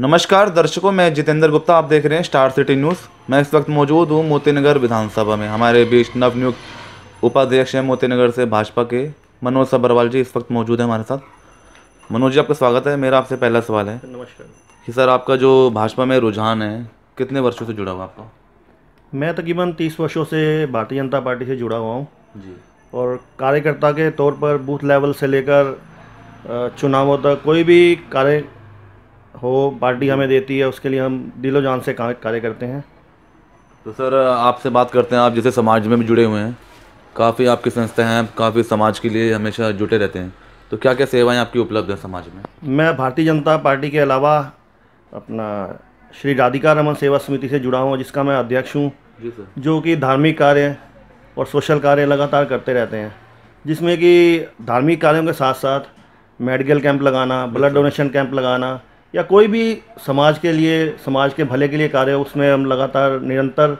नमस्कार दर्शकों मैं जितेंद्र गुप्ता आप देख रहे हैं स्टार सिटी न्यूज़ मैं इस वक्त मौजूद हूँ मोतीनगर विधानसभा में हमारे बीच नवनियुक्त उपाध्यक्ष हैं मोतीनगर से भाजपा के मनोज सबरवाल जी इस वक्त मौजूद हैं हमारे साथ मनोज जी आपका स्वागत है मेरा आपसे पहला सवाल है नमस्कार कि सर आपका जो भाजपा में रुझान है कितने वर्षों से जुड़ा हुआ आपका मैं तकरीबन तीस वर्षों से भारतीय जनता पार्टी से जुड़ा हुआ हूँ जी और कार्यकर्ता के तौर पर बूथ लेवल से लेकर चुनावों तक कोई भी कार्य हो पार्टी हमें देती है उसके लिए हम दिलो जान से कार्य करते हैं तो सर आपसे बात करते हैं आप जैसे समाज में भी जुड़े हुए हैं काफ़ी आपकी संस्थाएं हैं काफ़ी समाज के लिए हमेशा जुटे रहते हैं तो क्या क्या सेवाएं आपकी उपलब्ध हैं समाज में मैं भारतीय जनता पार्टी के अलावा अपना श्री राधिका रमन सेवा समिति से जुड़ा हूँ जिसका मैं अध्यक्ष हूँ जो कि धार्मिक कार्य और सोशल कार्य लगातार करते रहते हैं जिसमें कि धार्मिक कार्यों के साथ साथ मेडिकल कैंप लगाना ब्लड डोनेशन कैंप लगाना या कोई भी समाज के लिए समाज के भले के लिए कार्य उसमें हम लगातार निरंतर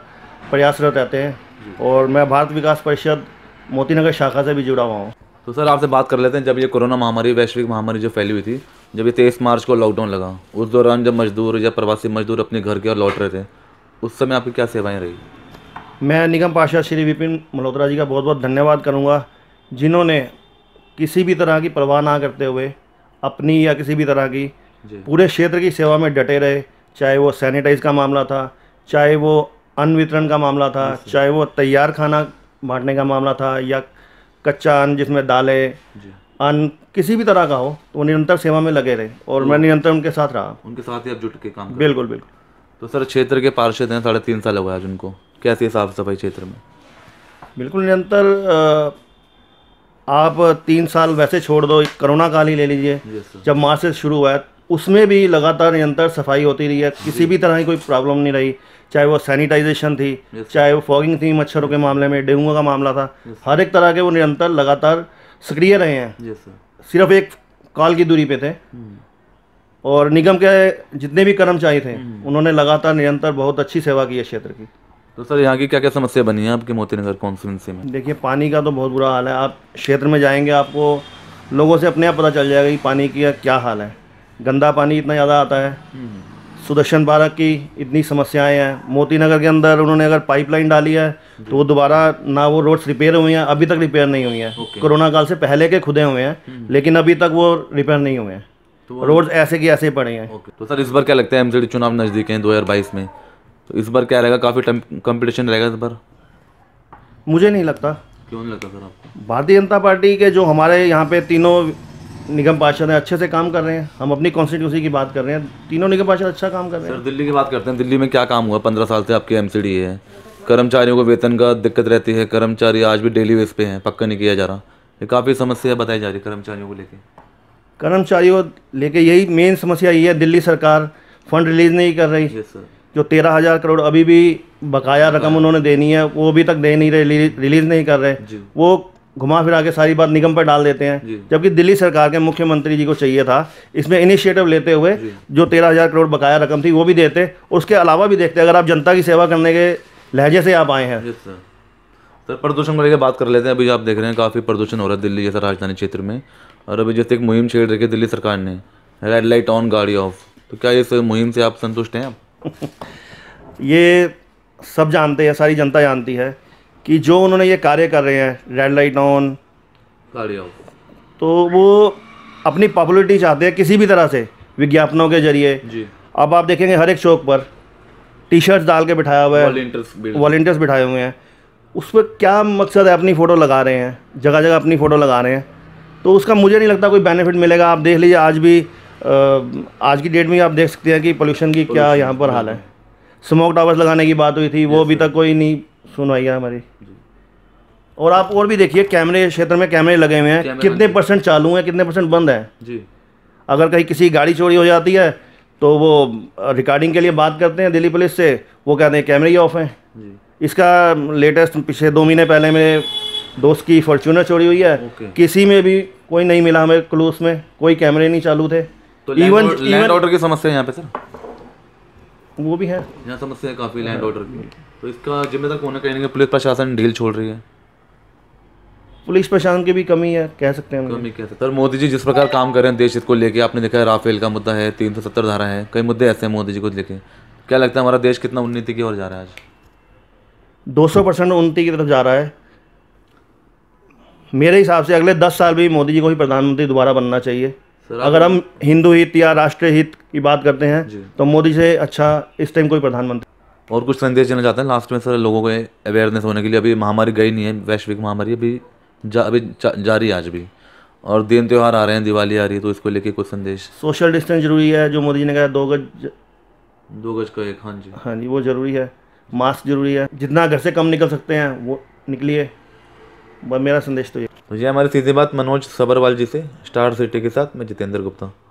प्रयासरत रहते हैं और मैं भारत विकास परिषद मोती नगर शाखा से भी जुड़ा हुआ हूँ तो सर आपसे बात कर लेते हैं जब ये कोरोना महामारी वैश्विक महामारी जो फैली हुई थी जब ये तेईस मार्च को लॉकडाउन लगा उस दौरान जब मजदूर या प्रवासी मजदूर अपने घर के और लौट रहे थे उस समय आपकी क्या सेवाएं रही मैं निगम पाशा श्री विपिन मल्होत्रा जी का बहुत बहुत धन्यवाद करूँगा जिन्होंने किसी भी तरह की परवाह ना करते हुए अपनी या किसी भी तरह की पूरे क्षेत्र की सेवा में डटे रहे चाहे वो सैनिटाइज का मामला था चाहे वो अन्न वितरण का मामला था चाहे वो तैयार खाना बांटने का मामला था या कच्चा अन्न जिसमें दालें अन्न किसी भी तरह का हो तो वो निरंतर सेवा में लगे रहे और मैं निरंतर उनके साथ रहा उनके साथ ही अब जुट के काम बिल्कुल बिल्कुल तो सर क्षेत्र के पार्षद हैं साढ़े तीन साल हो गया जिनको कैसी है साफ सफाई क्षेत्र में बिल्कुल निरंतर आप तीन साल वैसे छोड़ दो कोरोना काल ही ले लीजिए जब मार्च से शुरू हुआ है उसमें भी लगातार निरंतर सफाई होती रही है किसी भी तरह की कोई प्रॉब्लम नहीं रही चाहे वो सैनिटाइजेशन थी चाहे वो फॉगिंग थी मच्छरों के मामले में डेंगू का मामला था हर एक तरह के वो निरंतर लगातार सक्रिय रहे हैं सिर्फ एक काल की दूरी पे थे hmm. और निगम के जितने भी कर्मचारी थे hmm. उन्होंने लगातार निरंतर बहुत अच्छी सेवा की है क्षेत्र की तो सर यहाँ की क्या क्या समस्या बनी है आपके मोती नगर कॉन्स्टिट्यूंसी में देखिए पानी का तो बहुत बुरा हाल है आप क्षेत्र में जाएंगे आपको लोगों से अपने आप पता चल जाएगा कि पानी की क्या हाल है गंदा पानी इतना ज़्यादा आता है सुदर्शन पार्क की इतनी समस्याएं हैं मोती नगर के अंदर उन्होंने अगर पाइपलाइन डाली है तो वो दोबारा ना वो रोड्स रिपेयर हुई हैं अभी तक रिपेयर नहीं हुई हैं कोरोना काल से पहले के खुदे हुए हैं हम्म। लेकिन अभी तक वो रिपेयर नहीं हुए हैं तो रोड ऐसे की ऐसे पड़े हैं तो सर इस बार क्या लगता है एम चुनाव नज़दीक हैं दो में तो इस बार क्या रहेगा काफ़ी कॉम्पिटिशन रहेगा इस बार मुझे नहीं लगता क्यों नहीं लगता सर आपको भारतीय जनता पार्टी के जो हमारे यहाँ पे तीनों निगम पार्षद हैं अच्छे से काम कर रहे हैं हम अपनी कॉन्स्टिट्यूंसी की बात कर रहे हैं तीनों निगम पार्षद अच्छा काम कर रहे हैं सर दिल्ली की बात करते हैं दिल्ली में क्या काम हुआ पंद्रह साल से आपकी एम है कर्मचारियों को वेतन का दिक्कत रहती है कर्मचारी आज भी डेली वेज पे हैं पक्का नहीं किया जा रहा ये काफ़ी समस्या बताई जा रही है कर्मचारियों को लेके कर्मचारियों लेके यही मेन समस्या ये है दिल्ली सरकार फंड रिलीज नहीं कर रही yes, जो तेरह हज़ार करोड़ अभी भी बकाया रकम उन्होंने देनी है वो अभी तक दे नहीं रहे रिलीज नहीं कर रहे वो घुमा फिरा के सारी बात निगम पर डाल देते हैं जबकि दिल्ली सरकार के मुख्यमंत्री जी को चाहिए था इसमें इनिशिएटिव लेते हुए जो तेरह हज़ार करोड़ बकाया रकम थी वो भी देते उसके अलावा भी देखते अगर आप जनता की सेवा करने के लहजे से आप आए हैं सर प्रदूषण को लेकर बात कर लेते हैं अभी आप देख रहे हैं काफ़ी प्रदूषण हो रहा है दिल्ली जैसा राजधानी क्षेत्र में और अभी जैसे एक मुहिम छेड़ रखी है दिल्ली सरकार ने रेड लाइट ऑन गाड़ी ऑफ तो क्या इस मुहिम से आप संतुष्ट हैं आप ये सब जानते हैं सारी जनता जानती है कि जो उन्होंने ये कार्य कर रहे हैं रेड लाइट ऑन तो वो अपनी पॉपुलरिटी चाहते हैं किसी भी तरह से विज्ञापनों के जरिए अब आप देखेंगे हर एक चौक पर टी शर्ट डाल के बिठाया हुआ है वॉल्टियर्स बिठाए हुए हैं उस पर क्या मकसद है अपनी फ़ोटो लगा रहे हैं जगह जगह अपनी फ़ोटो लगा रहे हैं तो उसका मुझे नहीं लगता कोई बेनिफिट मिलेगा आप देख लीजिए आज भी आज की डेट में आप देख सकते हैं कि पोल्यूशन की क्या यहाँ पर हाल है स्मोक टावर्स लगाने की बात हुई थी वो अभी तक कोई नहीं है हमारी और आप और भी देखिए कैमरे क्षेत्र में कैमरे लगे हुए हैं कितने परसेंट चालू हैं कितने परसेंट बंद हैं जी अगर कहीं किसी गाड़ी चोरी हो जाती है तो वो रिकॉर्डिंग के लिए बात करते हैं दिल्ली पुलिस से वो कहते हैं कैमरे ही ऑफ हैं इसका लेटेस्ट पिछले दो महीने पहले मेरे दोस्त की फॉर्चूनर चोरी हुई है किसी में भी कोई नहीं मिला हमें क्लोज में कोई कैमरे नहीं चालू थे तो इवन ऑर्डर की समस्या यहाँ पे सर वो भी है यहाँ समस्या काफ़ी लैंड ऑर्डर की तो इसका जिम्मेदार कौन है कहीं ना पुलिस प्रशासन ढील छोड़ रही है पुलिस प्रशासन की भी कमी है कह सकते हैं कमी कह सकते हैं मोदी जी जिस प्रकार काम कर रहे हैं देश हित को लेके आपने देखा है राफेल का मुद्दा है तीन सौ सत्तर धारा है कई मुद्दे ऐसे हैं मोदी जी को लेके क्या लगता है हमारा देश कितना उन्नति की ओर जा रहा है आज दो सौ परसेंट उन्नति की तरफ जा रहा है मेरे हिसाब से अगले दस साल भी मोदी जी को ही प्रधानमंत्री दोबारा बनना चाहिए अगर हम हिंदू हित या राष्ट्रीय हित की बात करते हैं तो मोदी से अच्छा इस टाइम कोई प्रधानमंत्री और कुछ संदेश देना चाहते हैं लास्ट में सर लोगों के अवेयरनेस होने के लिए अभी महामारी गई नहीं है वैश्विक महामारी अभी जा अभी जा, जारी आज भी और दिन त्यौहार आ रहे हैं दिवाली आ रही है तो इसको लेके कुछ संदेश सोशल डिस्टेंस जरूरी है जो मोदी जी ने कहा दो गज दो गज का एक हाँ जी हाँ जी वो ज़रूरी है मास्क ज़रूरी है जितना घर से कम निकल सकते हैं वो निकलिए मेरा संदेश तो ये तो ये हमारी सीधी बात मनोज सबरवाल जी से स्टार सिटी के साथ मैं जितेंद्र गुप्ता